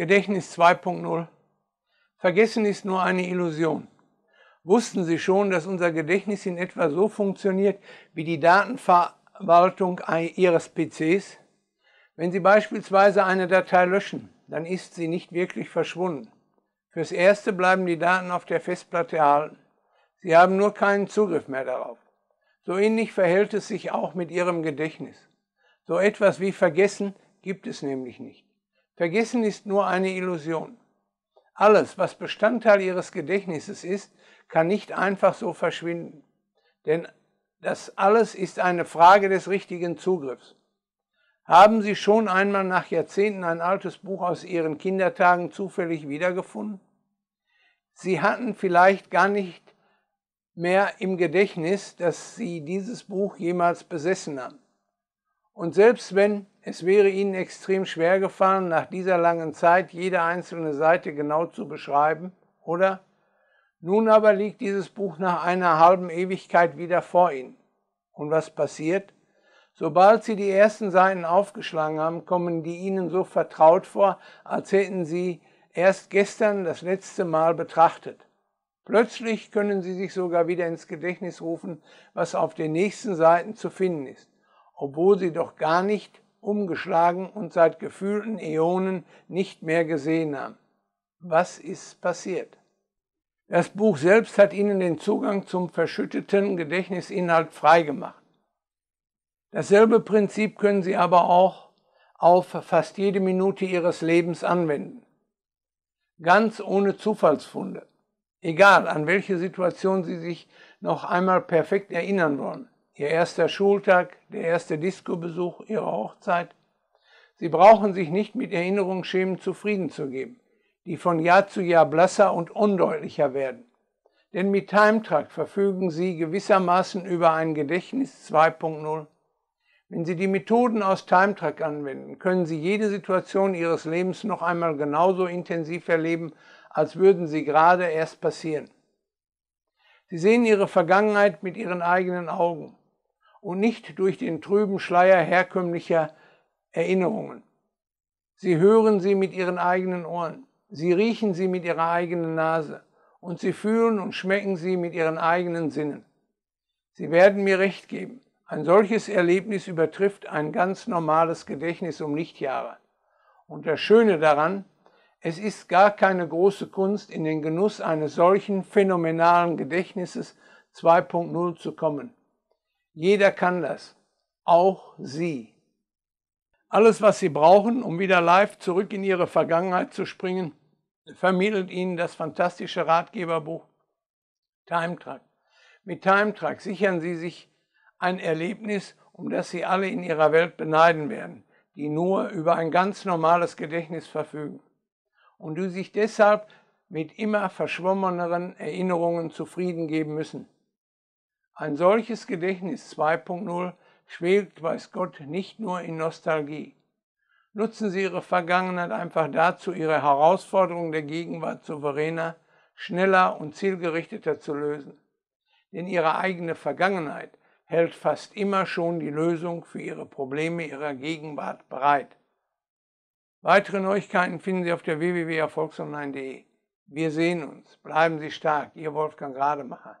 Gedächtnis 2.0. Vergessen ist nur eine Illusion. Wussten Sie schon, dass unser Gedächtnis in etwa so funktioniert wie die Datenverwaltung Ihres PCs? Wenn Sie beispielsweise eine Datei löschen, dann ist sie nicht wirklich verschwunden. Fürs Erste bleiben die Daten auf der Festplatte erhalten. Sie haben nur keinen Zugriff mehr darauf. So ähnlich verhält es sich auch mit Ihrem Gedächtnis. So etwas wie Vergessen gibt es nämlich nicht. Vergessen ist nur eine Illusion. Alles, was Bestandteil ihres Gedächtnisses ist, kann nicht einfach so verschwinden. Denn das alles ist eine Frage des richtigen Zugriffs. Haben Sie schon einmal nach Jahrzehnten ein altes Buch aus Ihren Kindertagen zufällig wiedergefunden? Sie hatten vielleicht gar nicht mehr im Gedächtnis, dass Sie dieses Buch jemals besessen haben. Und selbst wenn es wäre Ihnen extrem schwer gefallen, nach dieser langen Zeit jede einzelne Seite genau zu beschreiben, oder? Nun aber liegt dieses Buch nach einer halben Ewigkeit wieder vor Ihnen. Und was passiert? Sobald Sie die ersten Seiten aufgeschlagen haben, kommen die Ihnen so vertraut vor, als hätten Sie erst gestern das letzte Mal betrachtet. Plötzlich können Sie sich sogar wieder ins Gedächtnis rufen, was auf den nächsten Seiten zu finden ist, obwohl Sie doch gar nicht umgeschlagen und seit gefühlten Äonen nicht mehr gesehen haben. Was ist passiert? Das Buch selbst hat ihnen den Zugang zum verschütteten Gedächtnisinhalt freigemacht. Dasselbe Prinzip können sie aber auch auf fast jede Minute ihres Lebens anwenden. Ganz ohne Zufallsfunde. Egal, an welche Situation sie sich noch einmal perfekt erinnern wollen ihr erster Schultag, der erste Disco-Besuch, ihre Hochzeit. Sie brauchen sich nicht mit Erinnerungsschemen zufrieden zu geben, die von Jahr zu Jahr blasser und undeutlicher werden. Denn mit Timetrack verfügen Sie gewissermaßen über ein Gedächtnis 2.0. Wenn Sie die Methoden aus Timetrack anwenden, können Sie jede Situation Ihres Lebens noch einmal genauso intensiv erleben, als würden sie gerade erst passieren. Sie sehen Ihre Vergangenheit mit Ihren eigenen Augen und nicht durch den trüben Schleier herkömmlicher Erinnerungen. Sie hören sie mit ihren eigenen Ohren, sie riechen sie mit ihrer eigenen Nase und sie fühlen und schmecken sie mit ihren eigenen Sinnen. Sie werden mir recht geben, ein solches Erlebnis übertrifft ein ganz normales Gedächtnis um Lichtjahre. Und das Schöne daran, es ist gar keine große Kunst, in den Genuss eines solchen phänomenalen Gedächtnisses 2.0 zu kommen. Jeder kann das, auch Sie. Alles, was Sie brauchen, um wieder live zurück in Ihre Vergangenheit zu springen, vermittelt Ihnen das fantastische Ratgeberbuch Time Track. Mit Time Track sichern Sie sich ein Erlebnis, um das Sie alle in Ihrer Welt beneiden werden, die nur über ein ganz normales Gedächtnis verfügen und die sich deshalb mit immer verschwommeneren Erinnerungen zufrieden geben müssen. Ein solches Gedächtnis 2.0 schwelgt, weiß Gott, nicht nur in Nostalgie. Nutzen Sie Ihre Vergangenheit einfach dazu, Ihre Herausforderungen der Gegenwart souveräner, schneller und zielgerichteter zu lösen. Denn Ihre eigene Vergangenheit hält fast immer schon die Lösung für Ihre Probleme Ihrer Gegenwart bereit. Weitere Neuigkeiten finden Sie auf der www.erfolgsonline.de. Wir sehen uns. Bleiben Sie stark. Ihr Wolfgang Rademacher.